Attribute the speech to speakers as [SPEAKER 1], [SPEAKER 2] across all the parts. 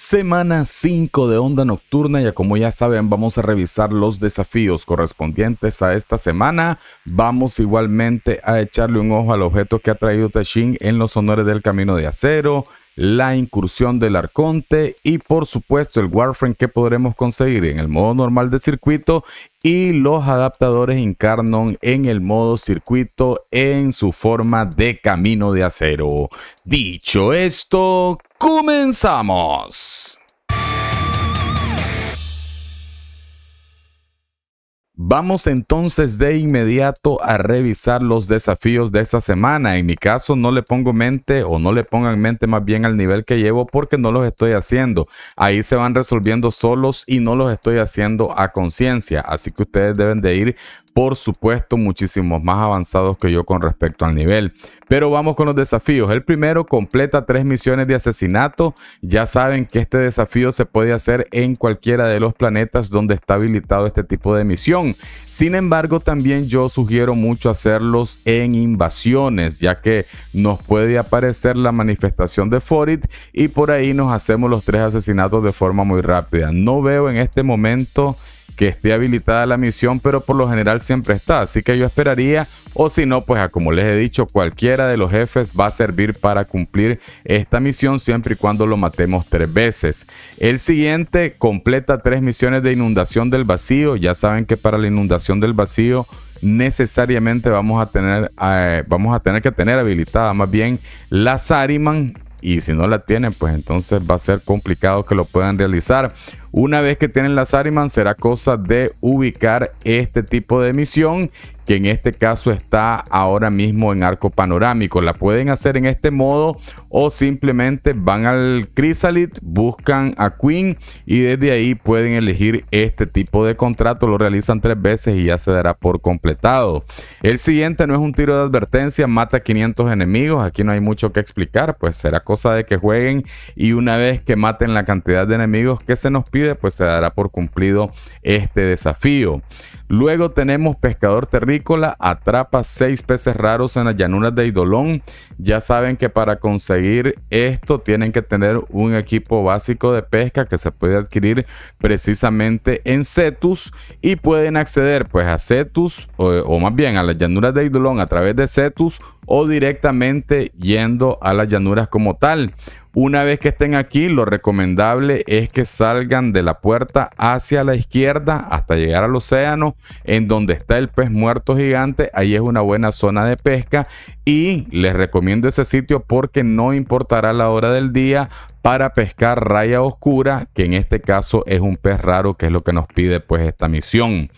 [SPEAKER 1] Semana 5 de Onda Nocturna, ya como ya saben, vamos a revisar los desafíos correspondientes a esta semana. Vamos igualmente a echarle un ojo al objeto que ha traído Tashin en los honores del Camino de Acero, la incursión del Arconte y por supuesto el Warframe que podremos conseguir en el modo normal de circuito y los adaptadores Incarnon en el modo circuito en su forma de camino de acero. Dicho esto, comenzamos. Vamos entonces de inmediato a revisar los desafíos de esta semana. En mi caso no le pongo mente o no le pongan mente más bien al nivel que llevo porque no los estoy haciendo. Ahí se van resolviendo solos y no los estoy haciendo a conciencia. Así que ustedes deben de ir por supuesto, muchísimos más avanzados que yo con respecto al nivel. Pero vamos con los desafíos. El primero completa tres misiones de asesinato. Ya saben que este desafío se puede hacer en cualquiera de los planetas donde está habilitado este tipo de misión. Sin embargo, también yo sugiero mucho hacerlos en invasiones, ya que nos puede aparecer la manifestación de Forit y por ahí nos hacemos los tres asesinatos de forma muy rápida. No veo en este momento que esté habilitada la misión, pero por lo general siempre está. Así que yo esperaría, o si no, pues como les he dicho, cualquiera de los jefes va a servir para cumplir esta misión siempre y cuando lo matemos tres veces. El siguiente completa tres misiones de inundación del vacío. Ya saben que para la inundación del vacío necesariamente vamos a tener, eh, vamos a tener que tener habilitada más bien la Sariman y si no la tienen, pues entonces va a ser complicado que lo puedan realizar. Una vez que tienen la Sariman, será cosa de ubicar este tipo de misión que en este caso está ahora mismo en arco panorámico. La pueden hacer en este modo o simplemente van al Chrysalid, buscan a Queen y desde ahí pueden elegir este tipo de contrato. Lo realizan tres veces y ya se dará por completado. El siguiente no es un tiro de advertencia, mata 500 enemigos. Aquí no hay mucho que explicar, pues será cosa de que jueguen y una vez que maten la cantidad de enemigos que se nos pide, pues se dará por cumplido este desafío. Luego tenemos Pescador Terrícola, atrapa seis peces raros en las llanuras de Idolón. Ya saben que para conseguir esto tienen que tener un equipo básico de pesca que se puede adquirir precisamente en Cetus y pueden acceder pues a Cetus o, más bien a las llanuras de Idolón a través de Cetus o directamente yendo a las llanuras como tal. Una vez que estén aquí, lo recomendable es que salgan de la puerta hacia la izquierda hasta llegar al océano, en donde está el pez muerto gigante. Ahí es una buena zona de pesca y les recomiendo ese sitio porque no importará la hora del día, para pescar raya oscura, que en este caso es un pez raro, que es lo que nos pide pues esta misión.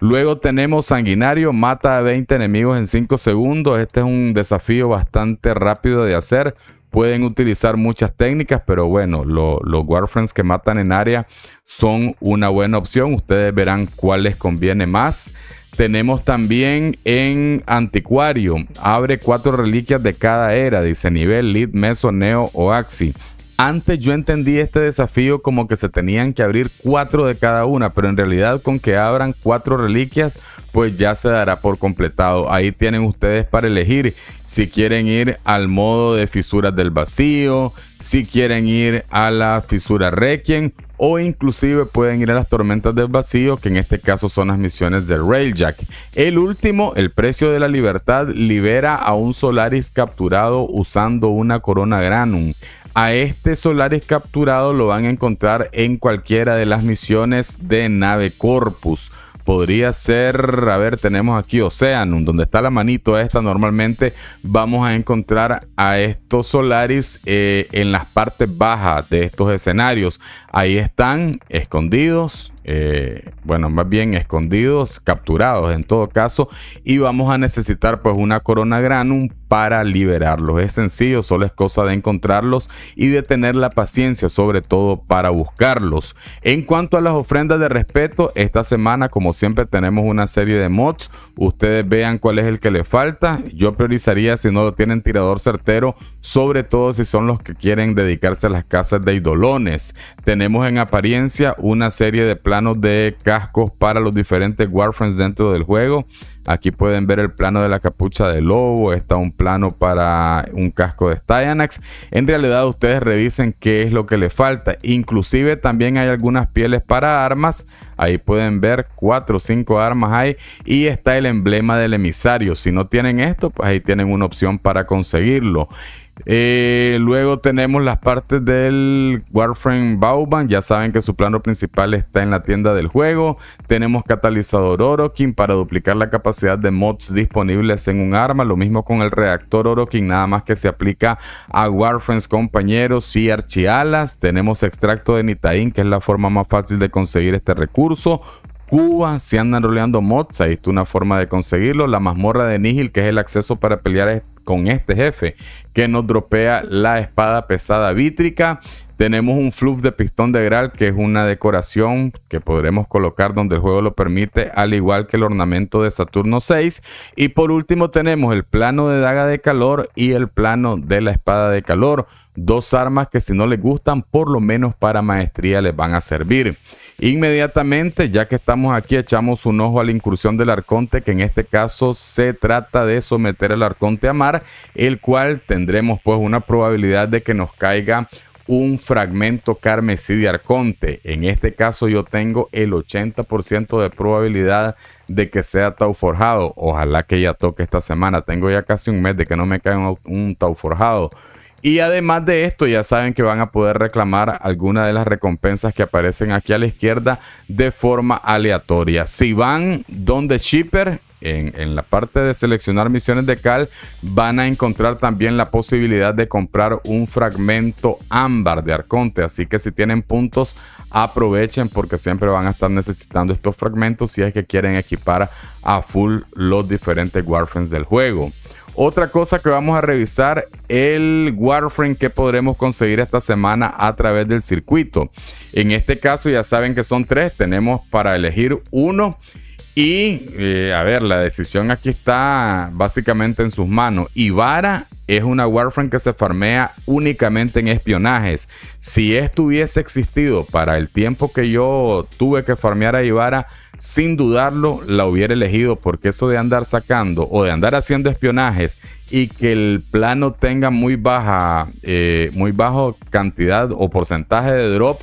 [SPEAKER 1] Luego tenemos Sanguinario, mata a 20 enemigos en 5 segundos. Este es un desafío bastante rápido de hacer. Pueden utilizar muchas técnicas, pero bueno, los Warframes que matan en área son una buena opción. Ustedes verán cuál les conviene más. Tenemos también en Anticuario, abre cuatro reliquias de cada era, dice nivel, lead, meso, neo o axi. Antes yo entendí este desafío como que se tenían que abrir cuatro de cada una, pero en realidad con que abran cuatro reliquias, pues ya se dará por completado. Ahí tienen ustedes para elegir si quieren ir al modo de fisuras del vacío, si quieren ir a la fisura Requiem o inclusive pueden ir a las tormentas del vacío, que en este caso son las misiones de Railjack. El último, el precio de la libertad, libera a un Solaris capturado usando una corona Granum. A este Solaris capturado lo van a encontrar en cualquiera de las misiones de Nave Corpus. Podría ser, a ver, tenemos aquí Oceanum, donde está la manito esta. Normalmente vamos a encontrar a estos Solaris eh, en las partes bajas de estos escenarios. Ahí están, escondidos, eh, bueno, más bien escondidos, capturados en todo caso, y vamos a necesitar pues una corona granum para liberarlos. Es sencillo, solo es cosa de encontrarlos y de tener la paciencia, sobre todo para buscarlos. En cuanto a las ofrendas de respeto, esta semana, como siempre, tenemos una serie de mods. Ustedes vean cuál es el que le falta. Yo priorizaría si no lo tienen tirador certero, sobre todo si son los que quieren dedicarse a las casas de idolones. Tenemos en apariencia una serie de planes de cascos para los diferentes Warframes dentro del juego. Aquí pueden ver el plano de la capucha de lobo, está un plano para un casco de Styanax. En realidad ustedes revisen qué es lo que le falta. Inclusive también hay algunas pieles para armas. Ahí pueden ver cuatro o cinco armas ahí y está el emblema del emisario. Si no tienen esto, pues ahí tienen una opción para conseguirlo. Eh, luego tenemos las partes del Warframe Bauban. Ya saben que su plano principal está en la tienda del juego. Tenemos catalizador Orokin para duplicar la capacidad de mods disponibles en un arma. Lo mismo con el reactor Orokin, nada más que se aplica a Warframes compañeros y archialas. Tenemos extracto de Nitain, que es la forma más fácil de conseguir este recurso Cuba se andan roleando moza. Ahí una forma de conseguirlo. La mazmorra de Nihil, que es el acceso para pelear con este jefe, que nos dropea la espada pesada vítrica. Tenemos un fluff de pistón de Gral que es una decoración que podremos colocar donde el juego lo permite, al igual que el ornamento de Saturno 6. Y por último tenemos el plano de daga de calor y el plano de la espada de calor dos armas que si no les gustan, por lo menos para maestría les van a servir. Inmediatamente, ya que estamos aquí, echamos un ojo a la incursión del arconte, que en este caso se trata de someter al arconte a mar, el cual tendremos pues una probabilidad de que nos caiga un fragmento carmesí de arconte. En este caso yo tengo el 80% de probabilidad de que sea tau forjado. Ojalá que ya toque esta semana. Tengo ya casi un mes de que no me caiga un, un tau forjado y además de esto, ya saben que van a poder reclamar alguna de las recompensas que aparecen aquí a la izquierda de forma aleatoria. Si van donde Shipper, en, en, la parte de seleccionar misiones de Cal, van a encontrar también la posibilidad de comprar un fragmento ámbar de Arconte. Así que si tienen puntos, aprovechen porque siempre van a estar necesitando estos fragmentos si es que quieren equipar a full los diferentes Warframes del juego. Otra cosa que vamos a revisar, el Warframe que podremos conseguir esta semana a través del circuito. En este caso ya saben que son tres, tenemos para elegir uno. Y eh, a ver, la decisión aquí está básicamente en sus manos. Ivara es una Warframe que se farmea únicamente en espionajes. Si esto hubiese existido para el tiempo que yo tuve que farmear a Ivara, sin dudarlo la hubiera elegido, porque eso de andar sacando o de andar haciendo espionajes y que el plano tenga muy baja, eh, muy bajo cantidad o porcentaje de drop,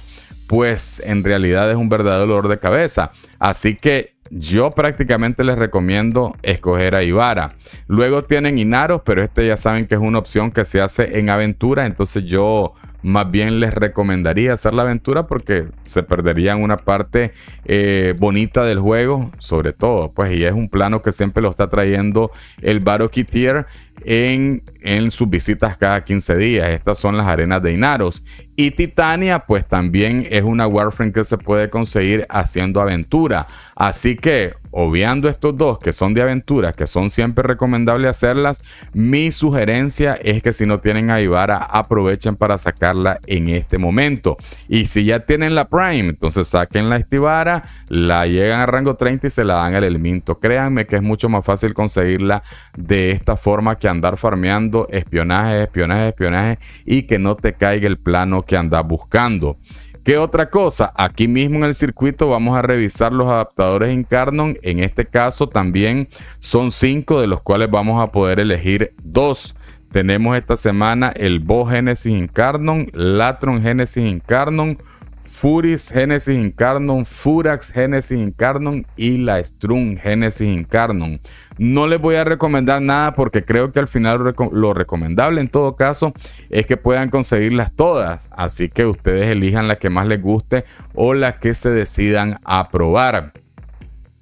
[SPEAKER 1] pues en realidad es un verdadero dolor de cabeza. Así que yo prácticamente les recomiendo escoger a Ivara. Luego tienen Inaros, pero este ya saben que es una opción que se hace en aventura. Entonces yo más bien les recomendaría hacer la aventura porque se perderían una parte eh, bonita del juego, sobre todo, pues, y es un plano que siempre lo está trayendo el Baro Tier en, sus visitas cada 15 días. Estas son las arenas de Inaros. Y Titania, pues también es una Warframe que se puede conseguir haciendo aventura. Así que, obviando estos dos que son de aventura, que son siempre recomendables hacerlas, mi sugerencia es que si no tienen a Ivara, aprovechen para sacarla en este momento. Y si ya tienen la Prime, entonces saquen la Estivara, la llegan a rango 30 y se la dan al Elminto. Créanme que es mucho más fácil conseguirla de esta forma andar farmeando espionaje, espionaje, espionaje y que no te caiga el plano que andas buscando. ¿Qué otra cosa? Aquí mismo en el circuito vamos a revisar los adaptadores Incarnon. En este caso también son cinco de los cuales vamos a poder elegir dos Tenemos esta semana el Bo Genesis Incarnon, Latron Genesis Incarnon, Furis Genesis Incarnum, Furax Genesis Incarnum y la Strum Genesis Incarnum. No les voy a recomendar nada porque creo que al final lo recomendable en todo caso es que puedan conseguirlas todas. Así que ustedes elijan la que más les guste o las que se decidan a probar.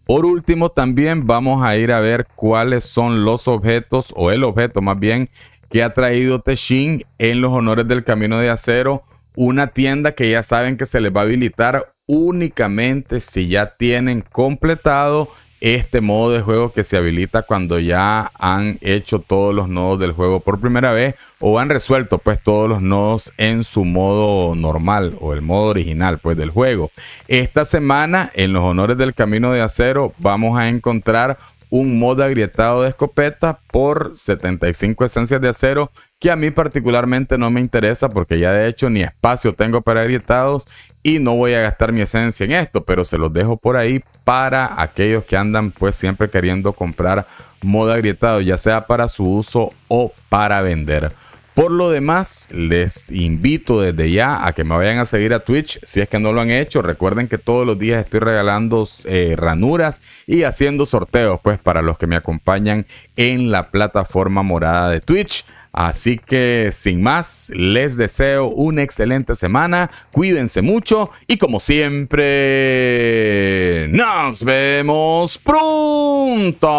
[SPEAKER 1] Por último, también vamos a ir a ver cuáles son los objetos o el objeto más bien que ha traído Teshin en los honores del Camino de Acero una tienda que ya saben que se les va a habilitar únicamente si ya tienen completado este modo de juego que se habilita cuando ya han hecho todos los nodos del juego por primera vez o han resuelto pues todos los nodos en su modo normal o el modo original pues del juego. Esta semana en los honores del camino de acero vamos a encontrar un modo agrietado de escopeta por 75 esencias de acero, que a mí particularmente no me interesa porque ya de hecho ni espacio tengo para agrietados y no voy a gastar mi esencia en esto, pero se los dejo por ahí para aquellos que andan pues siempre queriendo comprar mod agrietado, ya sea para su uso o para vender. Por lo demás, les invito desde ya a que me vayan a seguir a Twitch si es que no lo han hecho. Recuerden que todos los días estoy regalando eh, ranuras y haciendo sorteos, pues, para los que me acompañan en la plataforma morada de Twitch. Así que sin más, les deseo una excelente semana, cuídense mucho y como siempre, nos vemos pronto.